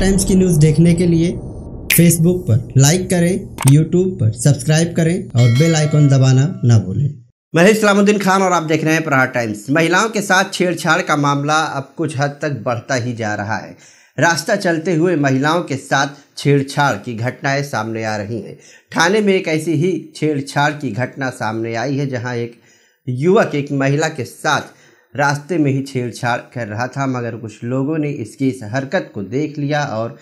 times की news देखने के लिए फेसबुक पर लाइक करें यूट्यूब पर सब्सक्राइब करें और बेल आइकन दबाना ना भूलें महेश सलामुद्दीन खान और आप देख रहे हैं प्रहार टाइम्स महिलाओं के साथ छेड़छाड़ का मामला अब कुछ हद तक बढ़ता ही जा रहा है रास्ता चलते हुए महिलाओं के साथ छेड़छाड़ की घटनाएं सामने आ रही हैं थाने में एक ऐसी ही छेड़छाड़ की घटना सामने आई है जहां एक युवक एक महिला के साथ रास्ते में ही छेड़छाड़ कर रहा था मगर कुछ लोगों ने इसकी इस हरकत को देख लिया और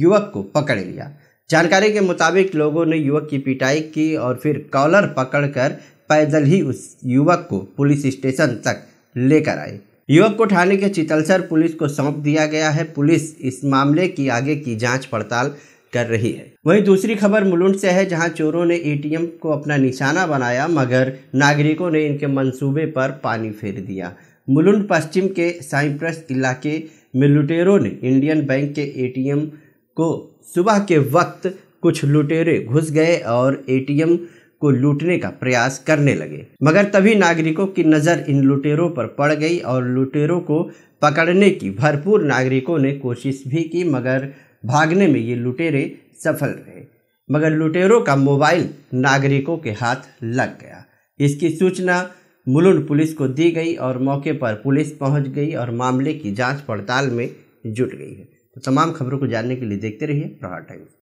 युवक को पकड़ लिया जानकारी के मुताबिक लोगों ने युवक की पिटाई की और फिर कॉलर पकड़कर पैदल ही उस युवक को पुलिस स्टेशन तक लेकर आए युवक को थाने के चितलसर पुलिस को सौंप दिया गया है पुलिस इस मामले की आगे की जांच पड़ताल कर रही है वहीं दूसरी खबर मुलुंड से है जहां चोरों ने एटीएम को अपना निशाना बनाया मगर नागरिकों ने इनके मंसूबे पर पानी फेर दिया मुलुंड पश्चिम के साइप्रस इलाके में लुटेरों ने इंडियन बैंक के एटीएम को सुबह के वक्त कुछ लुटेरे घुस गए और एटीएम को लूटने का प्रयास करने लगे मगर तभी नागरिकों की नज़र इन लुटेरों पर पड़ गई और लुटेरों को पकड़ने की भरपूर नागरिकों ने कोशिश भी की मगर भागने में ये लुटेरे सफल रहे मगर लुटेरों का मोबाइल नागरिकों के हाथ लग गया इसकी सूचना मुलुंड पुलिस को दी गई और मौके पर पुलिस पहुंच गई और मामले की जांच पड़ताल में जुट गई है तो तमाम खबरों को जानने के लिए देखते रहिए प्रहार टाइम्स